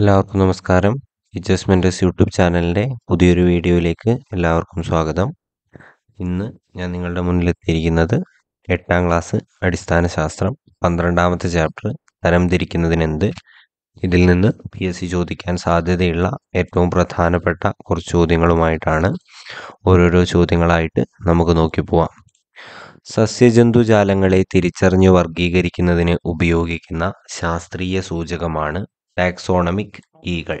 എല്ലാവർക്കും നമസ്കാരം teachers mentors YouTube ചാനലിൻ്റെ പുതിയൊരു വീഡിയോയിലേക്ക് എല്ലാവർക്കും സ്വാഗതം ഇന്ന് ഞാൻ നിങ്ങളുടെ മുന്നിലെത്തിയിരിക്കുന്നത് എട്ടാം ക്ലാസ് അടിസ്ഥാന ശാസ്ത്രം പന്ത്രണ്ടാമത്തെ ചാപ്റ്റർ തരംതിരിക്കുന്നതിനെന്ത് ഇതിൽ നിന്ന് പി എസ് സി ചോദിക്കാൻ സാധ്യതയുള്ള ഏറ്റവും പ്രധാനപ്പെട്ട കുറച്ച് ചോദ്യങ്ങളുമായിട്ടാണ് ഓരോരോ ചോദ്യങ്ങളായിട്ട് നമുക്ക് നോക്കി പോവാം സസ്യജന്തുജാലങ്ങളെ തിരിച്ചറിഞ്ഞ് വർഗീകരിക്കുന്നതിന് ഉപയോഗിക്കുന്ന ശാസ്ത്രീയ സൂചകമാണ് ടാക്സോണമിക് കീകൾ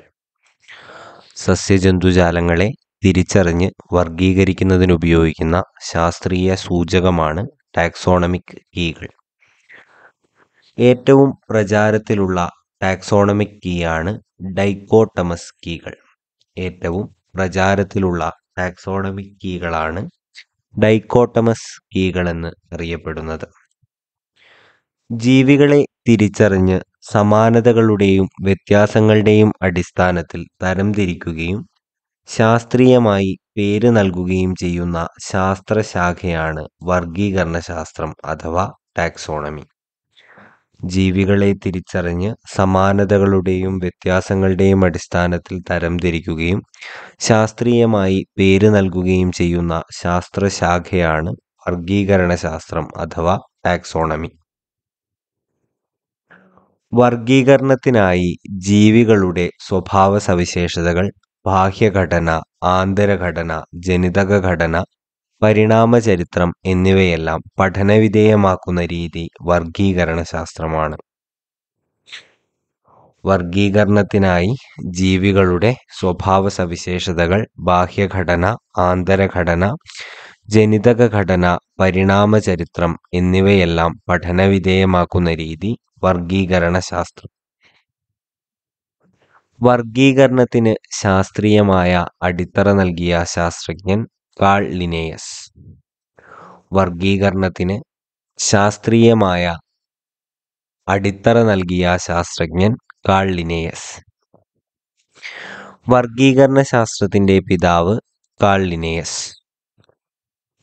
സസ്യജന്തുജാലങ്ങളെ തിരിച്ചറിഞ്ഞ് ഉപയോഗിക്കുന്ന ശാസ്ത്രീയ സൂചകമാണ് ടാക്സോണമിക് കീകൾ ഏറ്റവും പ്രചാരത്തിലുള്ള ടാക്സോണമിക് കീയാണ് ഡൈക്കോട്ടമസ് കീകൾ ഏറ്റവും പ്രചാരത്തിലുള്ള ടാക്സോണമിക് കീകളാണ് ഡൈക്കോട്ടമസ് കീകളെന്ന് അറിയപ്പെടുന്നത് ജീവികളെ തിരിച്ചറിഞ്ഞ് സമാനതകളുടെയും വ്യത്യാസങ്ങളുടെയും അടിസ്ഥാനത്തിൽ തരംതിരിക്കുകയും ശാസ്ത്രീയമായി പേര് നൽകുകയും ചെയ്യുന്ന ശാസ്ത്രശാഖയാണ് ശാസ്ത്രം അഥവാ ടാക്സോണമി. ജീവികളെ തിരിച്ചറിഞ്ഞ് സമാനതകളുടെയും വ്യത്യാസങ്ങളുടെയും അടിസ്ഥാനത്തിൽ തരംതിരിക്കുകയും ശാസ്ത്രീയമായി പേര് നൽകുകയും ചെയ്യുന്ന ശാസ്ത്രശാഖയാണ് ശാസ്ത്രം അഥവാ ടാക്സോണമി. വർഗീകരണത്തിനായി ജീവികളുടെ സ്വഭാവ സവിശേഷതകൾ ബാഹ്യഘടന ആന്തരഘടന ജനിതകഘടന പരിണാമചരിത്രം എന്നിവയെല്ലാം പഠനവിധേയമാക്കുന്ന രീതി ശാസ്ത്രമാണ് വർഗീകരണത്തിനായി ജീവികളുടെ സ്വഭാവ സവിശേഷതകൾ ബാഹ്യഘടന ആന്തരഘടന ജനിതകഘടന പരിണാമചരിത്രം എന്നിവയെല്ലാം പഠനവിധേയമാക്കുന്ന രീതി വർഗീകരണ ശാസ്ത്രം വർഗീകരണത്തിന് ശാസ്ത്രീയമായ അടിത്തറ നൽകിയ ശാസ്ത്രജ്ഞൻ കാൾ ലിനേയസ് വർഗീകരണത്തിന് ശാസ്ത്രീയമായ അടിത്തറ നൽകിയ ശാസ്ത്രജ്ഞൻ കാൾ ലിനേയസ് വർഗീകരണ ശാസ്ത്രത്തിൻ്റെ പിതാവ് കാൾ ലിനേയസ്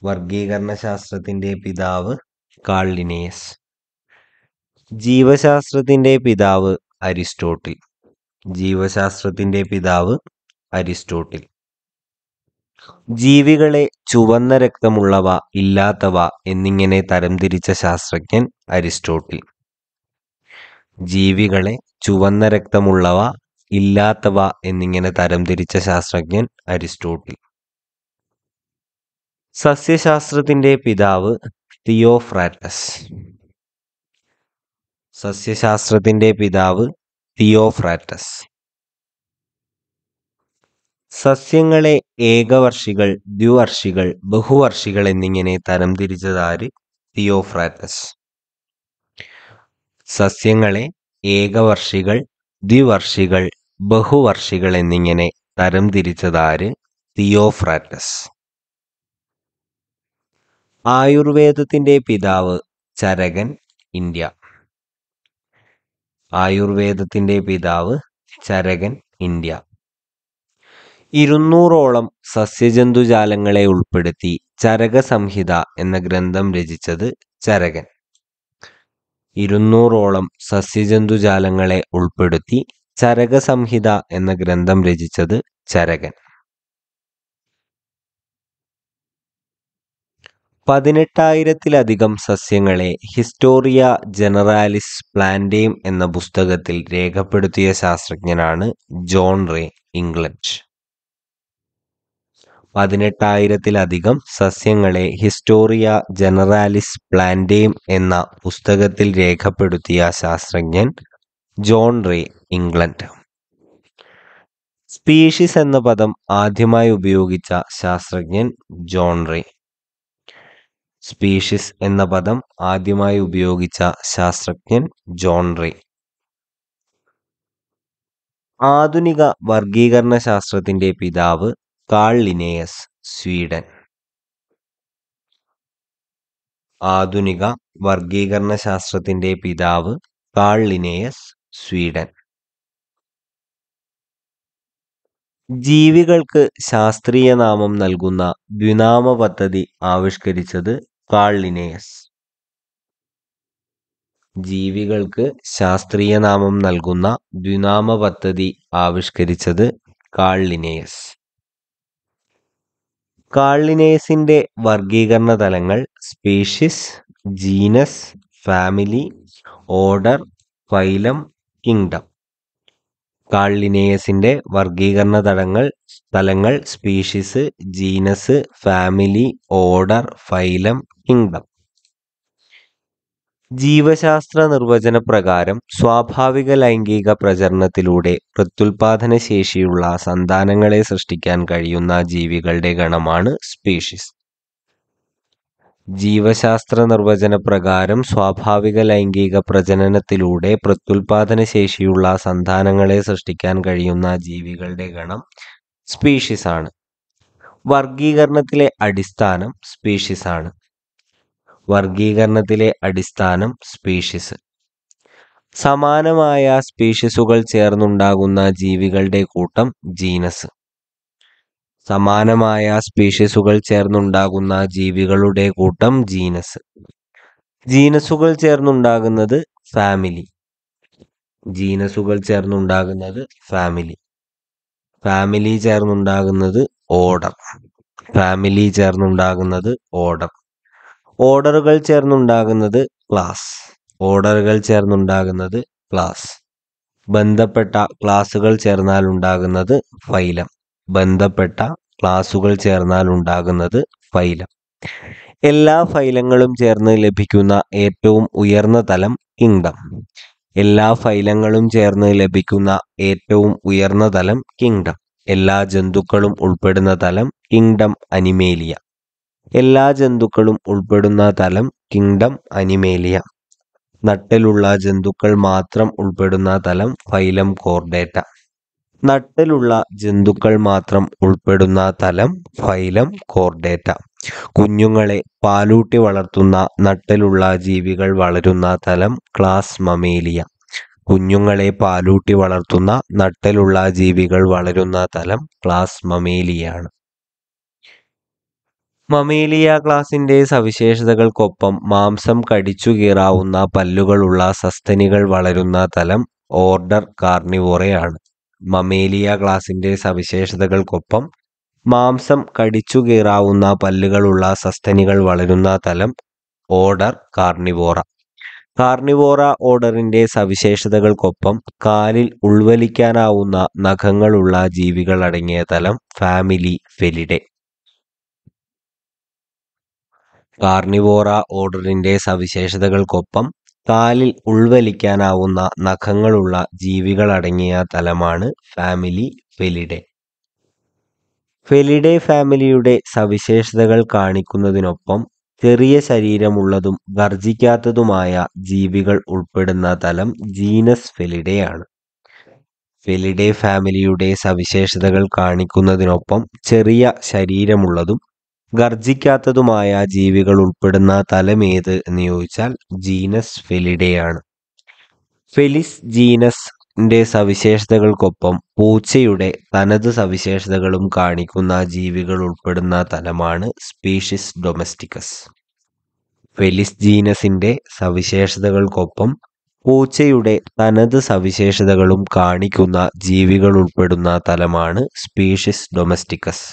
വർഗീകരണ ശാസ്ത്രത്തിൻ്റെ പിതാവ് കാൾ ലിനേയസ് ജീവശാസ്ത്രത്തിൻ്റെ പിതാവ് അരിസ്റ്റോട്ടിൽ ജീവശാസ്ത്രത്തിൻ്റെ പിതാവ് അരിസ്റ്റോട്ടിൽ ജീവികളെ ചുവന്ന രക്തമുള്ളവ ഇല്ലാത്തവ എന്നിങ്ങനെ തരംതിരിച്ച ശാസ്ത്രജ്ഞൻ അരിസ്റ്റോട്ടിൽ ജീവികളെ ചുവന്ന രക്തമുള്ളവ ഇല്ലാത്തവ എന്നിങ്ങനെ തരംതിരിച്ച ശാസ്ത്രജ്ഞൻ അരിസ്റ്റോട്ടിൽ സസ്യശാസ്ത്രത്തിന്റെ പിതാവ് തിയോഫ്രാറ്റസ് സസ്യശാസ്ത്രത്തിൻ്റെ പിതാവ് തിയോഫ്രാറ്റസ് സസ്യങ്ങളെ ഏകവർഷികൾ ദ്വിവർഷികൾ ബഹുവർഷികൾ എന്നിങ്ങനെ തരംതിരിച്ചതാര് തിയോഫ്രാറ്റസ് സസ്യങ്ങളെ ഏകവർഷികൾ ദ്വിവർഷികൾ ബഹുവർഷികൾ എന്നിങ്ങനെ തരംതിരിച്ചതാര് തിയോഫ്രാറ്റസ് ആയുർവേദത്തിൻ്റെ പിതാവ് ചരകൻ ഇന്ത്യ ആയുർവേദത്തിൻ്റെ പിതാവ് ചരകൻ ഇന്ത്യ ഇരുന്നൂറോളം സസ്യജന്തുജാലങ്ങളെ ഉൾപ്പെടുത്തി ചരക സംഹിത എന്ന ഗ്രന്ഥം രചിച്ചത് ചരകൻ ഇരുന്നൂറോളം സസ്യജന്തുജാലങ്ങളെ ഉൾപ്പെടുത്തി ചരക സംഹിത എന്ന ഗ്രന്ഥം രചിച്ചത് ചരകൻ പതിനെട്ടായിരത്തിലധികം സസ്യങ്ങളെ ഹിസ്റ്റോറിയ ജനറാലിസ് പ്ലാന്റേം എന്ന പുസ്തകത്തിൽ രേഖപ്പെടുത്തിയ ശാസ്ത്രജ്ഞനാണ് ജോൺ റേ ഇംഗ്ലണ്ട് പതിനെട്ടായിരത്തിലധികം സസ്യങ്ങളെ ഹിസ്റ്റോറിയ ജനറാലിസ് പ്ലാന്റേം എന്ന പുസ്തകത്തിൽ രേഖപ്പെടുത്തിയ ശാസ്ത്രജ്ഞൻ ജോൺ റേ ഇംഗ്ലണ്ട് സ്പീഷീസ് എന്ന പദം ആദ്യമായി ഉപയോഗിച്ച ശാസ്ത്രജ്ഞൻ ജോൺ റേ സ്പീഷീസ് എന്ന പദം ആദ്യമായി ഉപയോഗിച്ച ശാസ്ത്രജ്ഞൻ ജോൺ റേ ആധുനിക വർഗീകരണ ശാസ്ത്രത്തിന്റെ പിതാവ് കാൾ ലിനേയസ് സ്വീഡൻ ആധുനിക വർഗീകരണ ശാസ്ത്രത്തിന്റെ പിതാവ് കാൾ ലിനേയസ് സ്വീഡൻ ജീവികൾക്ക് ശാസ്ത്രീയ നാമം നൽകുന്ന ദ്വിനാമ പദ്ധതി ആവിഷ്കരിച്ചത് കാൾ ജീവികൾക്ക് ശാസ്ത്രീയ നാമം നൽകുന്ന ദ്വിനാമ പദ്ധതി ആവിഷ്കരിച്ചത് കാൾ ലിനേയസ് വർഗീകരണ തലങ്ങൾ species genus family order phylum kingdom കാൾലിനേയസിൻ്റെ വർഗീകരണ തലങ്ങൾ തലങ്ങൾ species genus family order phylum kingdom ജീവശാസ്ത്ര നിർവചനപ്രകാരം സ്വാഭാവിക ലൈംഗിക പ്രജനനത്തിലൂടെ ശേഷിയുള്ള സന്താനങ്ങളെ സൃഷ്ടിക്കാൻ കഴിയുന്ന ജീവികളുടെ ഗണമാണ് സ്പീഷീസ് ജീവശാസ്ത്ര നിർവചനപ്രകാരം സ്വാഭാവിക ലൈംഗിക പ്രജനനത്തിലൂടെ ശേഷിയുള്ള സന്താനങ്ങളെ സൃഷ്ടിക്കാൻ കഴിയുന്ന ജീവികളുടെ ഗണം സ്പീഷീസ് ആണ് വർഗീകരണത്തിലെ അടിസ്ഥാനം സ്പീഷീസ് ആണ് വർഗീകരണത്തിലെ അടിസ്ഥാനം സ്പീഷീസ് സമാനമായ സ്പീഷീസുകൾ ചേർന്നുണ്ടാകുന്ന ജീവികളുടെ കൂട്ടം ജീനസ് സമാനമായ സ്പീഷീസുകൾ ചേർന്നുണ്ടാകുന്ന ജീവികളുടെ കൂട്ടം ജീനസ് ജീനസുകൾ ചേർന്നുണ്ടാകുന്നത് ഫാമിലി ജീനസുകൾ ചേർന്നുണ്ടാകുന്നത് ഫാമിലി ഫാമിലി ചേർന്നുണ്ടാകുന്നത് ഓർഡർ ഫാമിലി ചേർന്നുണ്ടാകുന്നത് ഓർഡർ ഓർഡറുകൾ ചേർന്നുണ്ടാകുന്നത് ക്ലാസ് ഓർഡറുകൾ ചേർന്നുണ്ടാകുന്നത് ക്ലാസ് ബന്ധപ്പെട്ട ക്ലാസുകൾ ചേർന്നാൽ ഉണ്ടാകുന്നത് ഫൈലം ബന്ധപ്പെട്ട ക്ലാസുകൾ ചേർന്നാൽ ഉണ്ടാകുന്നത് ഫൈലം എല്ലാ ഫൈലങ്ങളും ചേർന്ന് ലഭിക്കുന്ന ഏറ്റവും ഉയർന്ന തലം കിങ്ഡം എല്ലാ ഫൈലങ്ങളും ചേർന്ന് ലഭിക്കുന്ന ഏറ്റവും ഉയർന്ന തലം കിങ്ഡം എല്ലാ ജന്തുക്കളും ഉൾപ്പെടുന്ന തലം കിങ്ഡം അനിമേലിയ എല്ലാ ജന്തുക്കളും ഉൾപ്പെടുന്ന തലം കിങ്ഡം അനിമേലിയ നട്ടലുള്ള ജന്തുക്കൾ മാത്രം ഉൾപ്പെടുന്ന തലം ഫൈലം കോർഡേറ്റ നട്ടലുള്ള ജന്തുക്കൾ മാത്രം ഉൾപ്പെടുന്ന തലം ഫൈലം കോർഡേറ്റ കുഞ്ഞുങ്ങളെ പാലൂട്ടി വളർത്തുന്ന നട്ടലുള്ള ജീവികൾ വളരുന്ന തലം ക്ലാസ് മമേലിയ കുഞ്ഞുങ്ങളെ പാലൂട്ടി വളർത്തുന്ന നട്ടലുള്ള ജീവികൾ വളരുന്ന തലം ക്ലാസ് മമേലിയാണ് മമീലിയ ക്ലാസിൻ്റെ സവിശേഷതകൾക്കൊപ്പം മാംസം കടിച്ചു കീറാവുന്ന പല്ലുകളുള്ള സസ്തനികൾ വളരുന്ന തലം ഓർഡർ കാർണിവോറയാണ് മമേലിയ ക്ലാസിൻ്റെ സവിശേഷതകൾക്കൊപ്പം മാംസം കടിച്ചു കീറാവുന്ന പല്ലുകളുള്ള സസ്തനികൾ വളരുന്ന തലം ഓർഡർ കാർണിവോറ കാർണിവോറ ഓർഡറിന്റെ സവിശേഷതകൾക്കൊപ്പം കാലിൽ ഉൾവലിക്കാനാവുന്ന നഖങ്ങളുള്ള ജീവികൾ അടങ്ങിയ തലം ഫാമിലി ഫെലിഡെ കാർണിവോറ ഓർഡറിന്റെ സവിശേഷതകൾക്കൊപ്പം കാലിൽ ഉൾവലിക്കാനാവുന്ന നഖങ്ങളുള്ള ജീവികളടങ്ങിയ തലമാണ് ഫാമിലി ഫെലിഡെ. ഫെലിഡെ ഫാമിലിയുടെ സവിശേഷതകൾ കാണിക്കുന്നതിനൊപ്പം ചെറിയ ശരീരമുള്ളതും ഗർജിക്കാത്തതുമായ ജീവികൾ ഉൾപ്പെടുന്ന തലം ജീനസ് ഫെലിഡെയാണ്. ഫെലിഡെ ഫാമിലിയുടെ സവിശേഷതകൾ കാണിക്കുന്നതിനൊപ്പം ചെറിയ ശരീരമുള്ളതും ഗർജിക്കാത്തതുമായ ജീവികൾ ഉൾപ്പെടുന്ന ഏത് എന്ന് ചോദിച്ചാൽ ജീനസ് ഫെലിഡയാണ് ഫെലിസ് ജീനസിന്റെ സവിശേഷതകൾക്കൊപ്പം പൂച്ചയുടെ തനത് സവിശേഷതകളും കാണിക്കുന്ന ജീവികൾ ഉൾപ്പെടുന്ന തലമാണ് സ്പീഷിസ് ഡൊമസ്റ്റിക്കസ് ഫെലിസ് ജീനസിന്റെ സവിശേഷതകൾക്കൊപ്പം പൂച്ചയുടെ തനത് സവിശേഷതകളും കാണിക്കുന്ന ജീവികൾ ഉൾപ്പെടുന്ന തലമാണ് സ്പീഷിസ് ഡൊമസ്റ്റിക്കസ്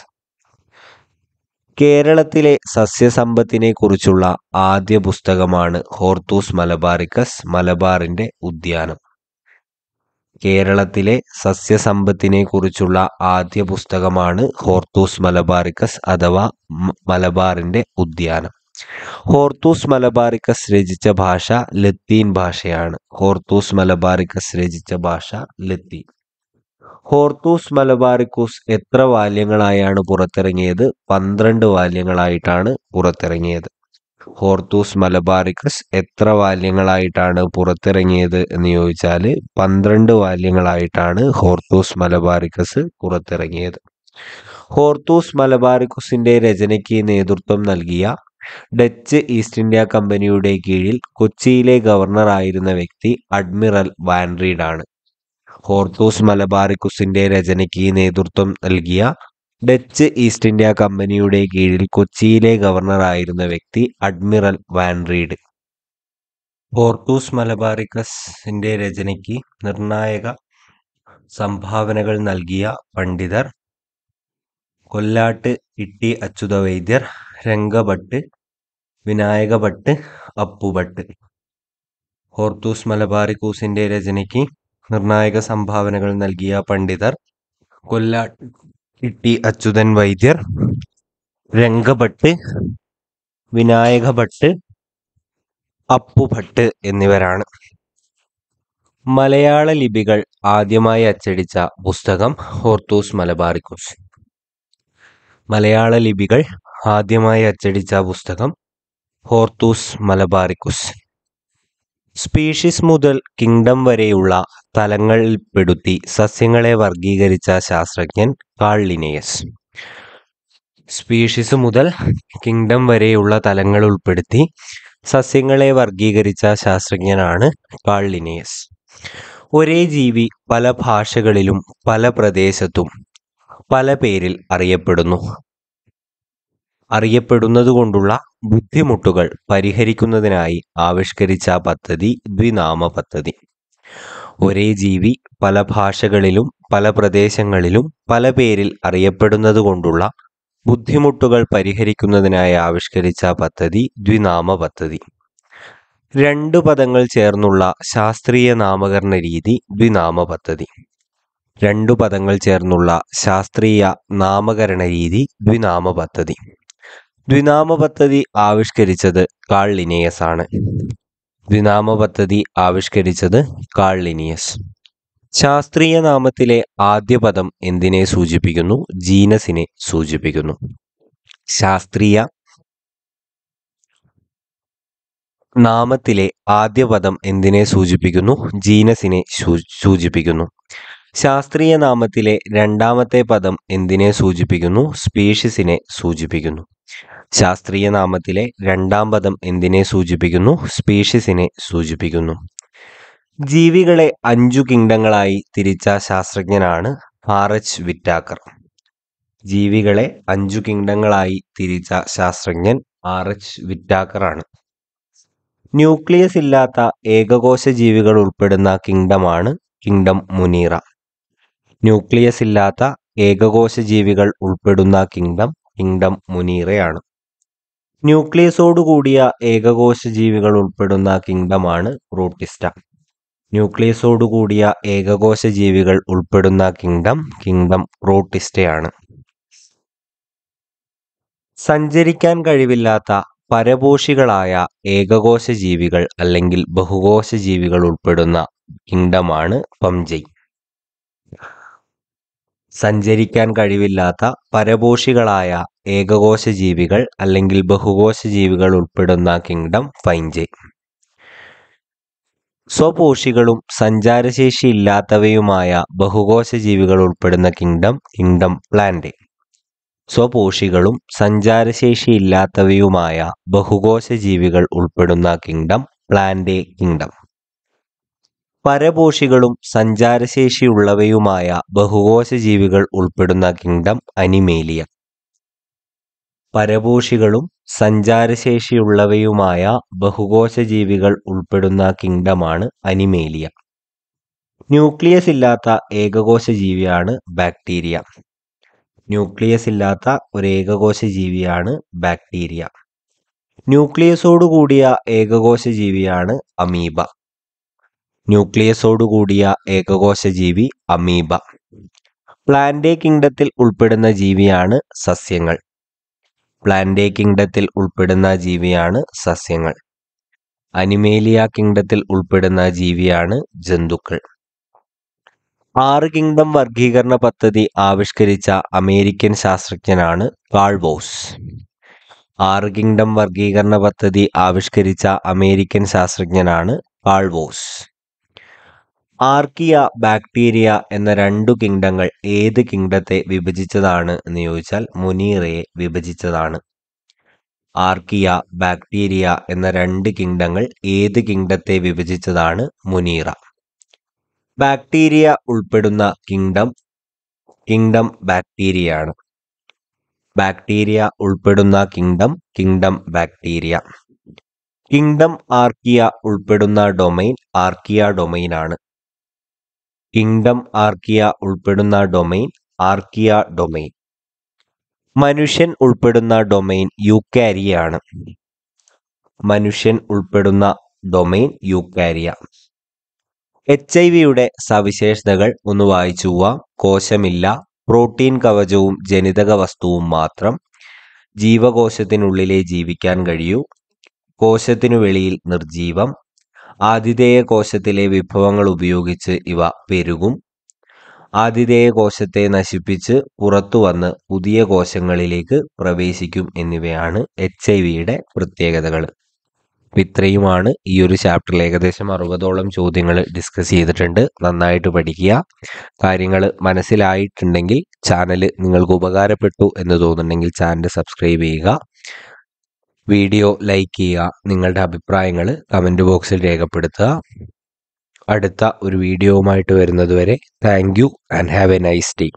കേരളത്തിലെ കുറിച്ചുള്ള ആദ്യ പുസ്തകമാണ് ഹോർത്തൂസ് മലബാറിക്കസ് മലബാറിന്റെ ഉദ്യാനം കേരളത്തിലെ കുറിച്ചുള്ള ആദ്യ പുസ്തകമാണ് ഹോർത്തൂസ് മലബാറിക്കസ് അഥവാ മലബാറിന്റെ ഉദ്യാനം ഹോർത്തൂസ് മലബാറിക്കസ് രചിച്ച ഭാഷ ലത്തീൻ ഭാഷയാണ് ഹോർത്തൂസ് മലബാറിക്കസ് രചിച്ച ഭാഷ ലത്തീൻ ഹോർത്തൂസ് മലബാറിക്കൂസ് എത്ര വാല്യങ്ങളായാണ് പുറത്തിറങ്ങിയത് പന്ത്രണ്ട് വാല്യങ്ങളായിട്ടാണ് പുറത്തിറങ്ങിയത് ഹോർത്തൂസ് മലബാറിക്കസ് എത്ര വാല്യങ്ങളായിട്ടാണ് പുറത്തിറങ്ങിയത് എന്ന് ചോദിച്ചാൽ പന്ത്രണ്ട് വാല്യങ്ങളായിട്ടാണ് ഹോർത്തൂസ് മലബാറിക്കസ് പുറത്തിറങ്ങിയത് ഹോർത്തൂസ് മലബാറിക്കുസിന്റെ രചനയ്ക്ക് നേതൃത്വം നൽകിയ ഡച്ച് ഈസ്റ്റ് ഇന്ത്യ കമ്പനിയുടെ കീഴിൽ കൊച്ചിയിലെ ഗവർണർ ആയിരുന്ന വ്യക്തി അഡ്മിറൽ വാൻറീഡാണ് ആണ് ഹോർത്തൂസ് മലബാറിക്കുസിന്റെ രചനയ്ക്ക് നേതൃത്വം നൽകിയ ഡച്ച് ഈസ്റ്റ് ഇന്ത്യ കമ്പനിയുടെ കീഴിൽ കൊച്ചിയിലെ ഗവർണറായിരുന്ന വ്യക്തി അഡ്മിറൽ വാൻറീഡ് റീഡ് ഹോർത്തൂസ് മലബാറിക്കസിന്റെ രചനയ്ക്ക് നിർണായക സംഭാവനകൾ നൽകിയ പണ്ഡിതർ കൊല്ലാട്ട് ഇട്ടി അച്യുത വൈദ്യർ രംഗഭട്ട് വിനായകഭട്ട് അപ്പുഭട്ട് ഹോർത്തൂസ് മലബാറിക്കൂസിന്റെ രചനയ്ക്ക് നിർണായക സംഭാവനകൾ നൽകിയ പണ്ഡിതർ കൊല്ല ടി അച്യുതൻ വൈദ്യർ രംഗഭട്ട് വിനായക ഭട്ട് അപ്പു ഭട്ട് എന്നിവരാണ് മലയാള ലിപികൾ ആദ്യമായി അച്ചടിച്ച പുസ്തകം ഹോർത്തൂസ് മലബാറിക്കുസ് മലയാള ലിപികൾ ആദ്യമായി അച്ചടിച്ച പുസ്തകം ഹോർത്തൂസ് മലബാറിക്കുസ് സ്പീഷീസ് മുതൽ കിങ്ഡം വരെയുള്ള തലങ്ങളിൽപ്പെടുത്തി സസ്യങ്ങളെ വർഗീകരിച്ച ശാസ്ത്രജ്ഞൻ കാൾ സ്പീഷീസ് മുതൽ കിങ്ഡം വരെയുള്ള തലങ്ങൾ ഉൾപ്പെടുത്തി സസ്യങ്ങളെ വർഗീകരിച്ച ശാസ്ത്രജ്ഞനാണ് കാൾ ഒരേ ജീവി പല ഭാഷകളിലും പല പ്രദേശത്തും പല പേരിൽ അറിയപ്പെടുന്നു അറിയപ്പെടുന്നതുകൊണ്ടുള്ള ബുദ്ധിമുട്ടുകൾ പരിഹരിക്കുന്നതിനായി ആവിഷ്കരിച്ച പദ്ധതി ദ്വിനാമ പദ്ധതി ഒരേ ജീവി പല ഭാഷകളിലും പല പ്രദേശങ്ങളിലും പല പേരിൽ അറിയപ്പെടുന്നതുകൊണ്ടുള്ള ബുദ്ധിമുട്ടുകൾ പരിഹരിക്കുന്നതിനായി ആവിഷ്കരിച്ച പദ്ധതി ദ്വിനാമ പദ്ധതി രണ്ട് പദങ്ങൾ ചേർന്നുള്ള ശാസ്ത്രീയ നാമകരണ രീതി ദ്വിനാമ പദ്ധതി രണ്ടു പദങ്ങൾ ചേർന്നുള്ള ശാസ്ത്രീയ നാമകരണ രീതി ദ്വിനാമ പദ്ധതി ദ്വിനാമ പദ്ധതി ആവിഷ്കരിച്ചത് കാൾലിനിയസ് ആണ് ദ്വിനാമ പദ്ധതി ആവിഷ്കരിച്ചത് കാൾലിനിയസ് ശാസ്ത്രീയ നാമത്തിലെ ആദ്യ പദം എന്തിനെ സൂചിപ്പിക്കുന്നു ജീനസിനെ സൂചിപ്പിക്കുന്നു ശാസ്ത്രീയ നാമത്തിലെ ആദ്യ പദം എന്തിനെ സൂചിപ്പിക്കുന്നു ജീനസിനെ സൂചിപ്പിക്കുന്നു ശാസ്ത്രീയ നാമത്തിലെ രണ്ടാമത്തെ പദം എന്തിനെ സൂചിപ്പിക്കുന്നു സ്പീഷീസിനെ സൂചിപ്പിക്കുന്നു ശാസ്ത്രീയ നാമത്തിലെ രണ്ടാം പദം എന്തിനെ സൂചിപ്പിക്കുന്നു സ്പീഷീസിനെ സൂചിപ്പിക്കുന്നു ജീവികളെ അഞ്ചു കിങ്ഡങ്ങളായി തിരിച്ച ശാസ്ത്രജ്ഞനാണ് ഫാറച്ച് വിറ്റാക്കർ ജീവികളെ അഞ്ചു കിങ്ഡങ്ങളായി തിരിച്ച ശാസ്ത്രജ്ഞൻ ആർ എച്ച് വിറ്റാക്കറാണ് ന്യൂക്ലിയസ് ഇല്ലാത്ത ഏകകോശ ജീവികൾ ഉൾപ്പെടുന്ന കിങ്ഡമാണ് കിങ്ഡം മുനീറ ന്യൂക്ലിയസ് ഇല്ലാത്ത ഏകകോശ ജീവികൾ ഉൾപ്പെടുന്ന കിങ്ഡം കിങ്ഡം മുനീറയാണ് ന്യൂക്ലിയസോടുകൂടിയ ഏകകോശ ജീവികൾ ഉൾപ്പെടുന്ന കിങ്ഡമാണ് റൂട്ടിസ്റ്റ ന്യൂക്ലിയസോടുകൂടിയ ഏകകോശ ജീവികൾ ഉൾപ്പെടുന്ന കിങ്ഡം കിങ്ഡം റൂട്ടിസ്റ്റയാണ് സഞ്ചരിക്കാൻ കഴിവില്ലാത്ത പരപോഷികളായ ഏകകോശ ജീവികൾ അല്ലെങ്കിൽ ബഹുകോശ ജീവികൾ ഉൾപ്പെടുന്ന കിങ്ഡമാണ് പംജൈ സഞ്ചരിക്കാൻ കഴിവില്ലാത്ത പരപോഷികളായ ജീവികൾ അല്ലെങ്കിൽ ബഹുകോശ ജീവികൾ ഉൾപ്പെടുന്ന കിങ്ഡം ഫൈൻജെ സ്വപോഷികളും സഞ്ചാരശേഷി ഇല്ലാത്തവയുമായ ജീവികൾ ഉൾപ്പെടുന്ന കിങ്ഡം കിങ്ഡം പ്ലാന്റ് സ്വപോഷികളും സഞ്ചാരശേഷി ഇല്ലാത്തവയുമായ ജീവികൾ ഉൾപ്പെടുന്ന കിങ്ഡം പ്ലാന്റ് കിങ്ഡം പരപോഷികളും സഞ്ചാരശേഷിയുള്ളവയുമായ ബഹുകോശ ജീവികൾ ഉൾപ്പെടുന്ന കിങ്ഡം അനിമേലിയ പരപോഷികളും സഞ്ചാരശേഷിയുള്ളവയുമായ ബഹുകോശ ജീവികൾ ഉൾപ്പെടുന്ന കിങ്ഡമാണ് അനിമേലിയ ന്യൂക്ലിയസ് ഇല്ലാത്ത ഏകകോശ ജീവിയാണ് ബാക്ടീരിയ ന്യൂക്ലിയസ് ഇല്ലാത്ത ഒരു ഏകകോശ ജീവിയാണ് ബാക്ടീരിയ ന്യൂക്ലിയസോടു കൂടിയ ഏകകോശ ജീവിയാണ് അമീബ ന്യൂക്ലിയസോടുകൂടിയ ഏകകോശ ജീവി അമീബ പ്ലാന്റേ കിങ്ഡത്തിൽ ഉൾപ്പെടുന്ന ജീവിയാണ് സസ്യങ്ങൾ പ്ലാന്റേ കിങ്ഡത്തിൽ ഉൾപ്പെടുന്ന ജീവിയാണ് സസ്യങ്ങൾ അനിമേലിയ കിങ്ഡത്തിൽ ഉൾപ്പെടുന്ന ജീവിയാണ് ജന്തുക്കൾ ആറ് കിങ്ഡം വർഗീകരണ പദ്ധതി ആവിഷ്കരിച്ച അമേരിക്കൻ ശാസ്ത്രജ്ഞനാണ് കാൾവോസ് ആറ് കിങ്ഡം വർഗീകരണ പദ്ധതി ആവിഷ്കരിച്ച അമേരിക്കൻ ശാസ്ത്രജ്ഞനാണ് കാൾവോസ് ആർക്കിയ ബാക്ടീരിയ എന്ന രണ്ടു കിങ്ഡങ്ങൾ ഏത് കിങ്ഡത്തെ വിഭജിച്ചതാണ് എന്ന് ചോദിച്ചാൽ മുനീറയെ വിഭജിച്ചതാണ് ആർക്കിയ ബാക്ടീരിയ എന്ന രണ്ട് കിങ്ഡങ്ങൾ ഏത് കിങ്ഡത്തെ വിഭജിച്ചതാണ് മുനീറ ബാക്ടീരിയ ഉൾപ്പെടുന്ന കിങ്ഡം കിങ്ഡം ബാക്ടീരിയ ആണ് ബാക്ടീരിയ ഉൾപ്പെടുന്ന kingdom kingdom bacteria kingdom archaea ഉൾപ്പെടുന്ന ഡൊമൈൻ ആർക്കിയ ഡൊമൈൻ ആണ് കിങ്ഡം ആർക്കിയ ഉൾപ്പെടുന്ന ഡൊമെയ്ൻ ആർക്കിയ ഡൊമെയ്ൻ മനുഷ്യൻ ഉൾപ്പെടുന്ന ഡൊമെയ്ൻ യുക്കാരിയാണ് മനുഷ്യൻ ഉൾപ്പെടുന്ന ഡൊമെയ്ൻ യുക്കാരിയ എച്ച് ഐ വിയുടെ സവിശേഷതകൾ ഒന്ന് വായിച്ചു പോവാം കോശമില്ല പ്രോട്ടീൻ കവചവും ജനിതക വസ്തുവും മാത്രം ജീവകോശത്തിനുള്ളിലെ ജീവിക്കാൻ കഴിയൂ കോശത്തിനു വെളിയിൽ നിർജീവം ആതിഥേയ കോശത്തിലെ വിഭവങ്ങൾ ഉപയോഗിച്ച് ഇവ പെരുകും ആതിഥേയ കോശത്തെ നശിപ്പിച്ച് പുറത്തു വന്ന് പുതിയ കോശങ്ങളിലേക്ക് പ്രവേശിക്കും എന്നിവയാണ് എച്ച് ഐ വിയുടെ പ്രത്യേകതകൾ ഇത്രയുമാണ് ഈ ഒരു ചാപ്റ്ററിൽ ഏകദേശം അറുപതോളം ചോദ്യങ്ങൾ ഡിസ്കസ് ചെയ്തിട്ടുണ്ട് നന്നായിട്ട് പഠിക്കുക കാര്യങ്ങൾ മനസ്സിലായിട്ടുണ്ടെങ്കിൽ ചാനൽ നിങ്ങൾക്ക് ഉപകാരപ്പെട്ടു എന്ന് തോന്നുന്നുണ്ടെങ്കിൽ ചാനൽ സബ്സ്ക്രൈബ് ചെയ്യുക വീഡിയോ ലൈക്ക് ചെയ്യുക നിങ്ങളുടെ അഭിപ്രായങ്ങൾ കമൻറ്റ് ബോക്സിൽ രേഖപ്പെടുത്തുക അടുത്ത ഒരു വീഡിയോവുമായിട്ട് വരുന്നതുവരെ thank you and have a nice day